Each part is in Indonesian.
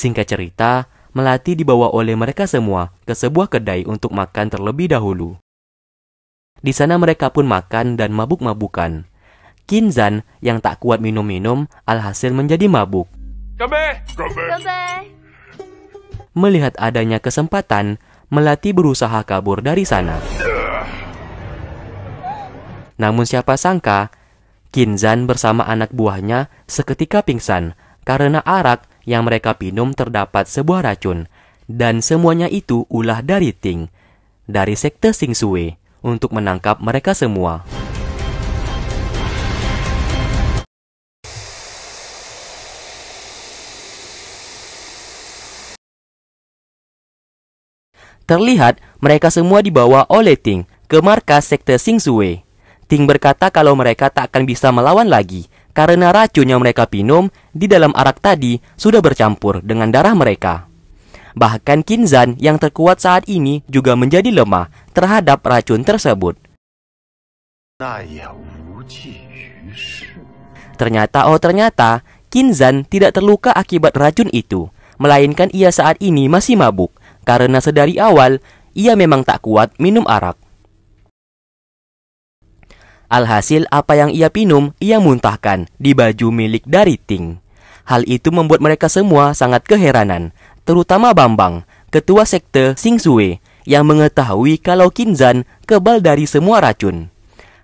Singkat cerita, Melati dibawa oleh mereka semua ke sebuah kedai untuk makan terlebih dahulu. Di sana mereka pun makan dan mabuk-mabukan. Kinzan yang tak kuat minum-minum alhasil menjadi mabuk. Kabe, kabe, kabe. Melihat adanya kesempatan, Melati berusaha kabur dari sana. Namun siapa sangka, Kinzan bersama anak buahnya seketika pingsan karena arak yang mereka minum terdapat sebuah racun, dan semuanya itu ulah dari Ting, dari sekte Sing Sui untuk menangkap mereka semua. Terlihat mereka semua dibawa oleh Ting ke markas sekte Sing Sui. Ting berkata kalau mereka tak akan bisa melawan lagi karena racun yang mereka minum di dalam arak tadi sudah bercampur dengan darah mereka. Bahkan Kinzan yang terkuat saat ini juga menjadi lemah terhadap racun tersebut. Ternyata oh ternyata, Kinzan tidak terluka akibat racun itu, melainkan ia saat ini masih mabuk karena sedari awal ia memang tak kuat minum arak. Alhasil apa yang ia minum, ia muntahkan di baju milik dari Ting. Hal itu membuat mereka semua sangat keheranan, terutama Bambang, ketua sekte Sing Sue, yang mengetahui kalau Kinzan kebal dari semua racun.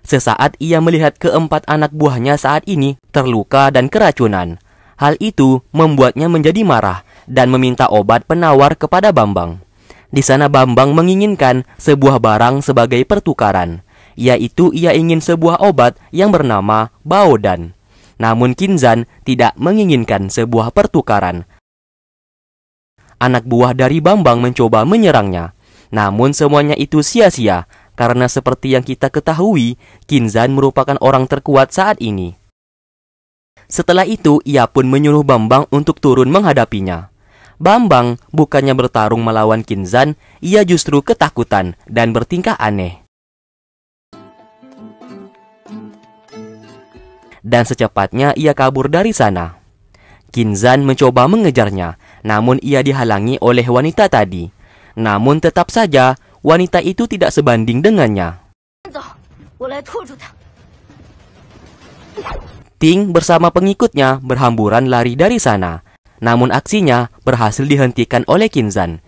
Sesaat ia melihat keempat anak buahnya saat ini terluka dan keracunan. Hal itu membuatnya menjadi marah dan meminta obat penawar kepada Bambang. Di sana Bambang menginginkan sebuah barang sebagai pertukaran yaitu ia ingin sebuah obat yang bernama Baodan. Namun Kinzan tidak menginginkan sebuah pertukaran. Anak buah dari Bambang mencoba menyerangnya. Namun semuanya itu sia-sia karena seperti yang kita ketahui, Kinzan merupakan orang terkuat saat ini. Setelah itu, ia pun menyuruh Bambang untuk turun menghadapinya. Bambang bukannya bertarung melawan Kinzan, ia justru ketakutan dan bertingkah aneh. dan secepatnya ia kabur dari sana. Kinzan mencoba mengejarnya, namun ia dihalangi oleh wanita tadi. Namun tetap saja, wanita itu tidak sebanding dengannya. Ting bersama pengikutnya berhamburan lari dari sana. Namun aksinya berhasil dihentikan oleh Kinzan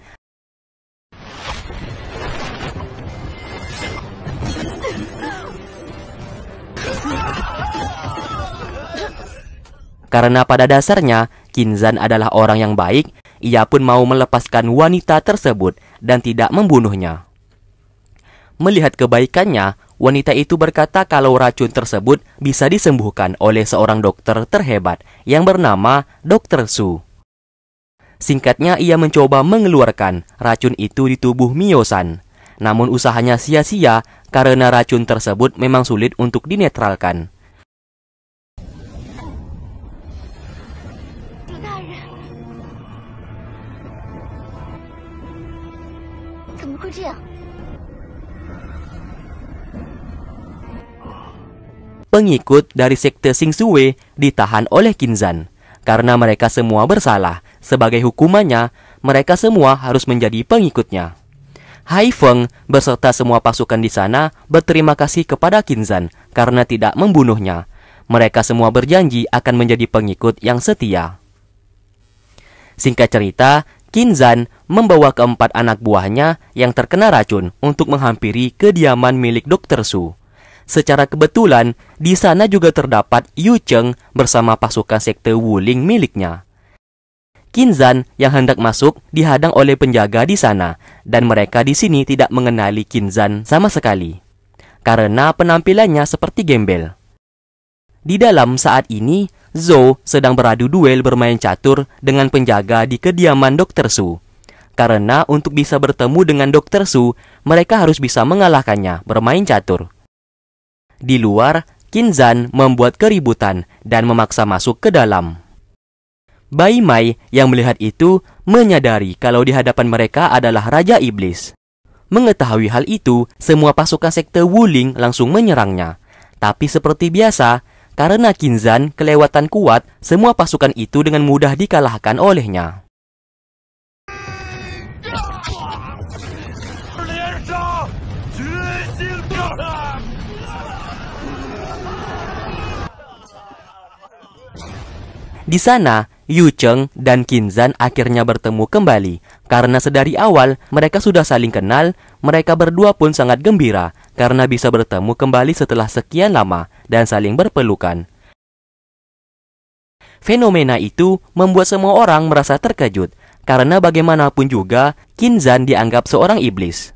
Karena pada dasarnya, Kinzan adalah orang yang baik, ia pun mau melepaskan wanita tersebut dan tidak membunuhnya. Melihat kebaikannya, wanita itu berkata kalau racun tersebut bisa disembuhkan oleh seorang dokter terhebat yang bernama Dr. Su. Singkatnya ia mencoba mengeluarkan racun itu di tubuh Miosan. Namun usahanya sia-sia karena racun tersebut memang sulit untuk dinetralkan. Pengikut dari sekte Sing Sue ditahan oleh Kinzan karena mereka semua bersalah. Sebagai hukumannya, mereka semua harus menjadi pengikutnya. Hai Feng beserta semua pasukan di sana berterima kasih kepada Kinzan karena tidak membunuhnya. Mereka semua berjanji akan menjadi pengikut yang setia. Singkat cerita, Kinzan membawa keempat anak buahnya yang terkena racun untuk menghampiri kediaman milik Dr. Su. Secara kebetulan, di sana juga terdapat Yu Cheng bersama pasukan sekte Wuling miliknya. Kinzan yang hendak masuk dihadang oleh penjaga di sana dan mereka di sini tidak mengenali Kinzan sama sekali karena penampilannya seperti gembel. Di dalam saat ini, Zo sedang beradu duel bermain catur dengan penjaga di kediaman Dr. Su. Karena untuk bisa bertemu dengan Dr. Su, mereka harus bisa mengalahkannya bermain catur. Di luar, Kinzan membuat keributan dan memaksa masuk ke dalam. Bai Mai yang melihat itu menyadari kalau di hadapan mereka adalah Raja Iblis. Mengetahui hal itu, semua pasukan sekte Wuling langsung menyerangnya. Tapi seperti biasa, karena Kinzan kelewatan kuat, semua pasukan itu dengan mudah dikalahkan olehnya. Di sana, Yu Cheng dan Kinzan akhirnya bertemu kembali. Karena sedari awal mereka sudah saling kenal, mereka berdua pun sangat gembira karena bisa bertemu kembali setelah sekian lama dan saling berpelukan. Fenomena itu membuat semua orang merasa terkejut karena bagaimanapun juga Kinzan dianggap seorang iblis.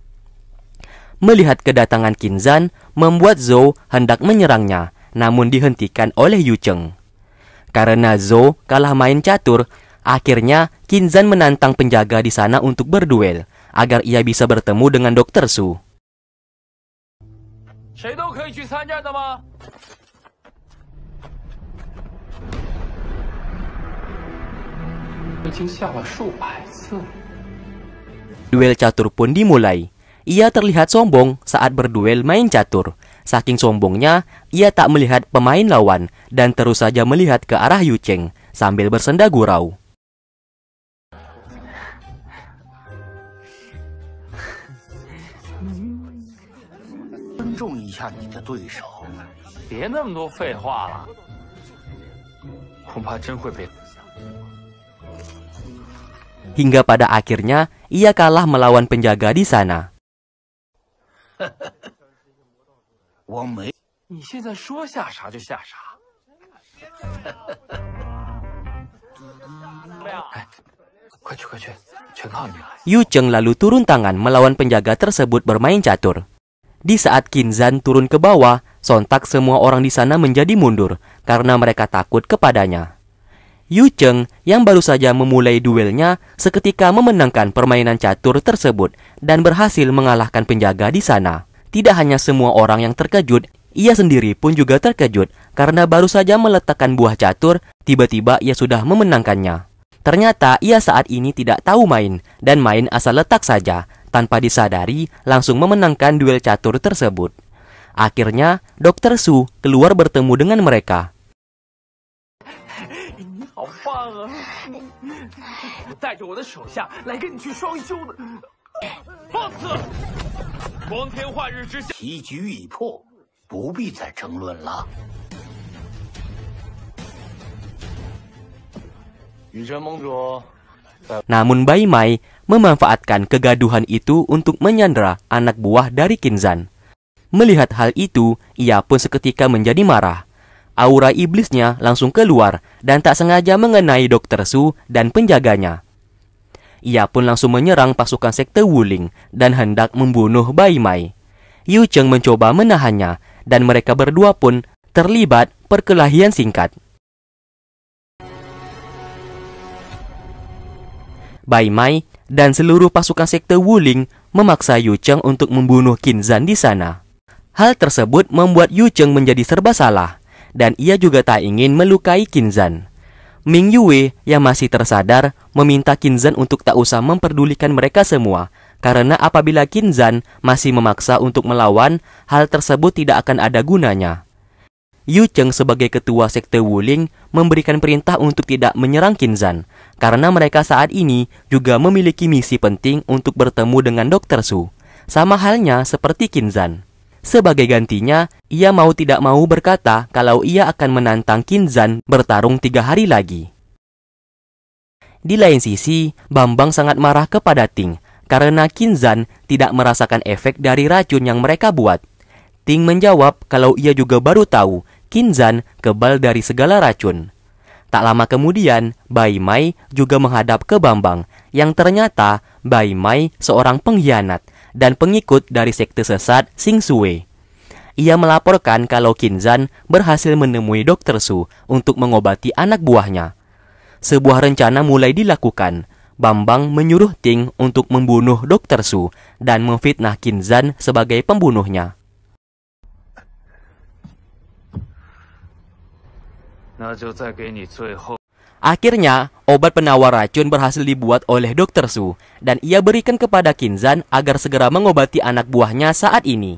Melihat kedatangan Kinzan membuat Zhou hendak menyerangnya, namun dihentikan oleh Yu Cheng. Karena Zhou kalah main catur, akhirnya Kinzan menantang penjaga di sana untuk berduel agar ia bisa bertemu dengan Dokter Su. 谁都可以去参战的吗？Duel catur pun dimulai. Ia terlihat sombong saat berduel main catur. Saking sombongnya, ia tak melihat pemain lawan dan terus saja melihat ke arah Yu Cheng sambil bersenda gurau. 下你的对手。别那么多废话了，恐怕真会被。Hingga pada akhirnya ia kalah melawan penjaga di sana. Yu Cheng lalu turun tangan melawan penjaga tersebut bermain catur. Di saat Kinzan turun ke bawah, sontak semua orang di sana menjadi mundur karena mereka takut kepadanya. Yu Cheng yang baru saja memulai duelnya seketika memenangkan permainan catur tersebut dan berhasil mengalahkan penjaga di sana. Tidak hanya semua orang yang terkejut, ia sendiri pun juga terkejut karena baru saja meletakkan buah catur, tiba-tiba ia sudah memenangkannya. Ternyata ia saat ini tidak tahu main dan main asal letak saja, tanpa disadari langsung memenangkan duel catur tersebut. Akhirnya, Dr. Su keluar bertemu dengan mereka. Namun Bai Mai memanfaatkan kegaduhan itu untuk menyandra anak buah dari Kinzan. Melihat hal itu, ia pun seketika menjadi marah. Aura iblisnya langsung keluar dan tak sengaja mengenai Dokter Su dan penjaganya. Ia pun langsung menyerang pasukan sekte Wuling dan hendak membunuh Bai Mai. Yu Cheng mencoba menahannya dan mereka berdua pun terlibat perkelahian singkat. Bai Mai dan seluruh pasukan sekte Wuling memaksa Yu Cheng untuk membunuh Qin Zhan di sana. Hal tersebut membuat Yu Cheng menjadi serba salah dan ia juga tak ingin melukai Qin Zhan. Ming Yue yang masih tersadar meminta Qin Zhan untuk tak usah memperdulikan mereka semua karena apabila Qin Zhan masih memaksa untuk melawan, hal tersebut tidak akan ada gunanya. Yu Cheng sebagai ketua sekte Wuling memberikan perintah untuk tidak menyerang Qin Zhan karena mereka saat ini juga memiliki misi penting untuk bertemu dengan Dr. Su. Sama halnya seperti Kinzan. Sebagai gantinya, ia mau tidak mau berkata kalau ia akan menantang Kinzan bertarung tiga hari lagi. Di lain sisi, Bambang sangat marah kepada Ting karena Kinzan tidak merasakan efek dari racun yang mereka buat. Ting menjawab kalau ia juga baru tahu Kinzan kebal dari segala racun. Tak lama kemudian, Bai Mai juga menghadap ke Bambang, yang ternyata Bai Mai seorang pengkhianat dan pengikut dari sekte sesat Sing Sue. Ia melaporkan kalau Kinzan berhasil menemui Dr. Su untuk mengobati anak buahnya. Sebuah rencana mulai dilakukan. Bambang menyuruh Ting untuk membunuh Dr. Su dan memfitnah Kinzan sebagai pembunuhnya. Akhirnya, obat penawar racun berhasil dibuat oleh Dr. Su dan ia berikan kepada Kinzan agar segera mengobati anak buahnya saat ini.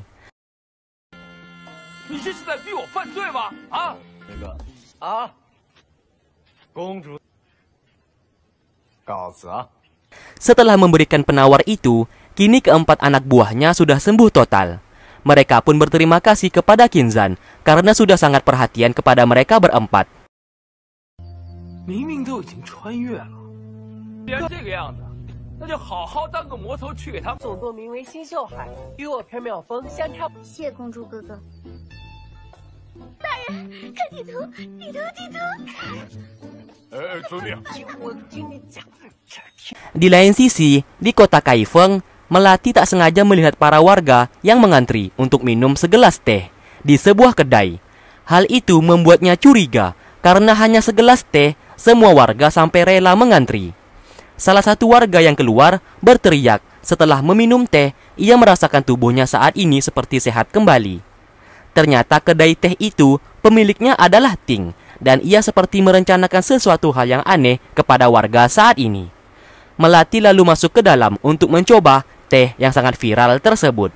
Setelah memberikan penawar itu, kini keempat anak buahnya sudah sembuh total. Mereka pun berterima kasih kepada Kinzan karena sudah sangat perhatian kepada mereka berempat. Di lain sisi, di kota Kaifeng, Melati tak sengaja melihat para warga yang mengantri untuk minum segelas teh di sebuah kedai. Hal itu membuatnya curiga karena hanya segelas teh semua warga sampai rela mengantri. Salah satu warga yang keluar berteriak setelah meminum teh, ia merasakan tubuhnya saat ini seperti sehat kembali. Ternyata kedai teh itu pemiliknya adalah Ting dan ia seperti merencanakan sesuatu hal yang aneh kepada warga saat ini. Melati lalu masuk ke dalam untuk mencoba teh yang sangat viral tersebut.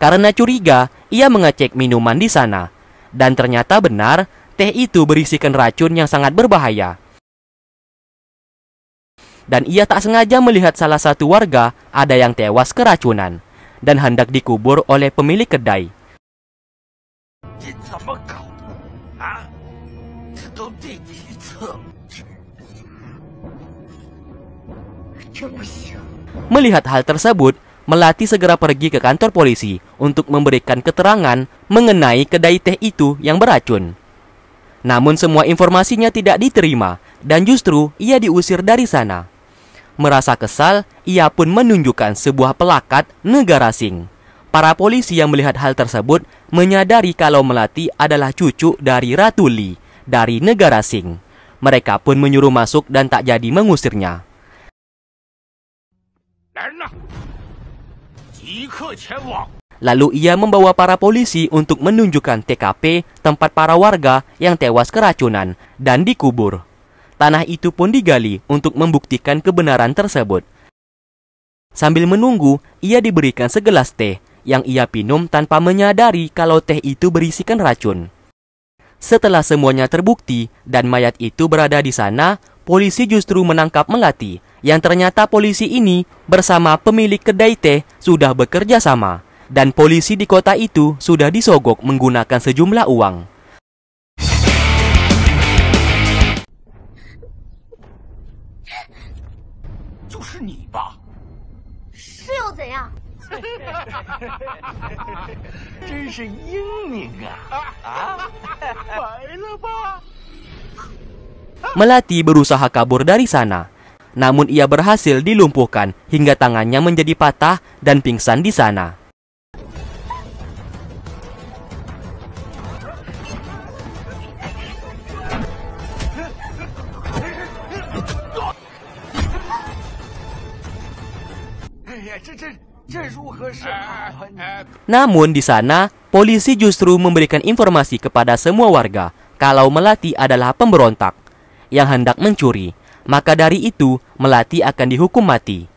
Karena curiga, ia mengecek minuman di sana. Dan ternyata benar, teh itu berisikan racun yang sangat berbahaya. Dan ia tak sengaja melihat salah satu warga ada yang tewas keracunan dan hendak dikubur oleh pemilik kedai. Melihat hal tersebut, Melati segera pergi ke kantor polisi untuk memberikan keterangan mengenai kedai teh itu yang beracun. Namun semua informasinya tidak diterima dan justru ia diusir dari sana. Merasa kesal, ia pun menunjukkan sebuah pelakat negara Sing. Para polisi yang melihat hal tersebut menyadari kalau Melati adalah cucu dari Ratuli dari negara Sing. Mereka pun menyuruh masuk dan tak jadi mengusirnya. Lalu ia membawa para polisi untuk menunjukkan TKP tempat para warga yang tewas keracunan dan dikubur. Tanah itu pun digali untuk membuktikan kebenaran tersebut. Sambil menunggu, ia diberikan segelas teh yang ia minum tanpa menyadari kalau teh itu berisikan racun. Setelah semuanya terbukti dan mayat itu berada di sana, polisi justru menangkap Melati yang ternyata polisi ini bersama pemilik kedai teh sudah bekerja sama dan polisi di kota itu sudah disogok menggunakan sejumlah uang. Melati berusaha kabur dari sana, namun ia berhasil dilumpuhkan hingga tangannya menjadi patah dan pingsan di sana. Namun di sana, polisi justru memberikan informasi kepada semua warga kalau Melati adalah pemberontak yang hendak mencuri. Maka dari itu, Melati akan dihukum mati.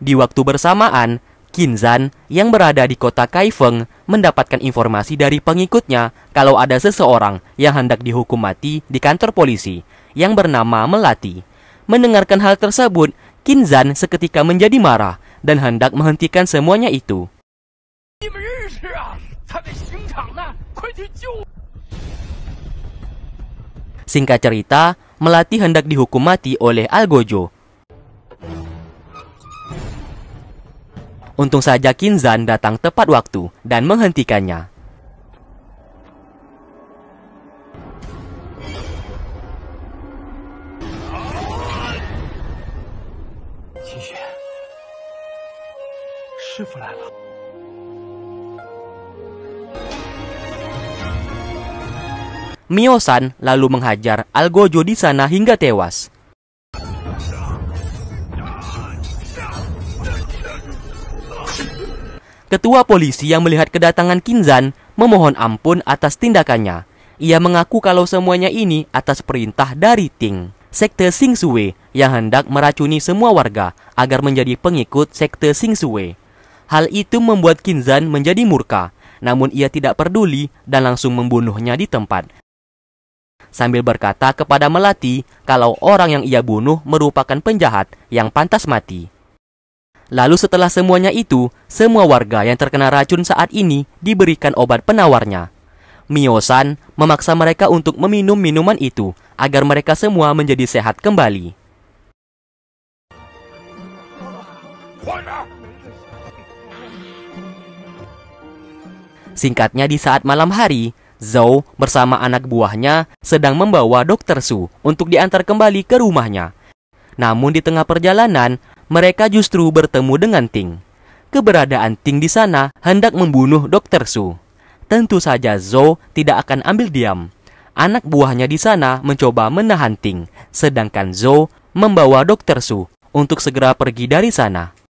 Di waktu bersamaan, Kinzan yang berada di kota Kaifeng mendapatkan informasi dari pengikutnya kalau ada seseorang yang hendak dihukum mati di kantor polisi yang bernama Melati. Mendengarkan hal tersebut, Kinzan seketika menjadi marah dan hendak menghentikan semuanya itu. Singkat cerita, Melati hendak dihukum mati oleh Algojo. Untung saja Kinzan datang tepat waktu dan menghentikannya. 师傅来了。Mio-san lalu menghajar Algojo di sana hingga tewas. Ketua polisi yang melihat kedatangan Kinzan memohon ampun atas tindakannya. Ia mengaku kalau semuanya ini atas perintah dari Ting, sekte Sing Sue yang hendak meracuni semua warga agar menjadi pengikut sekte Sing Sue. Hal itu membuat Kinzan menjadi murka, namun ia tidak peduli dan langsung membunuhnya di tempat. Sambil berkata kepada Melati kalau orang yang ia bunuh merupakan penjahat yang pantas mati. Lalu setelah semuanya itu, semua warga yang terkena racun saat ini diberikan obat penawarnya. Miosan memaksa mereka untuk meminum minuman itu agar mereka semua menjadi sehat kembali. Singkatnya di saat malam hari, Zhou bersama anak buahnya sedang membawa Dokter Su untuk diantar kembali ke rumahnya. Namun di tengah perjalanan, mereka justru bertemu dengan Ting. Keberadaan Ting di sana hendak membunuh Dokter Su. Tentu saja Zhou tidak akan ambil diam. Anak buahnya di sana mencoba menahan Ting, sedangkan Zhou membawa Dokter Su untuk segera pergi dari sana.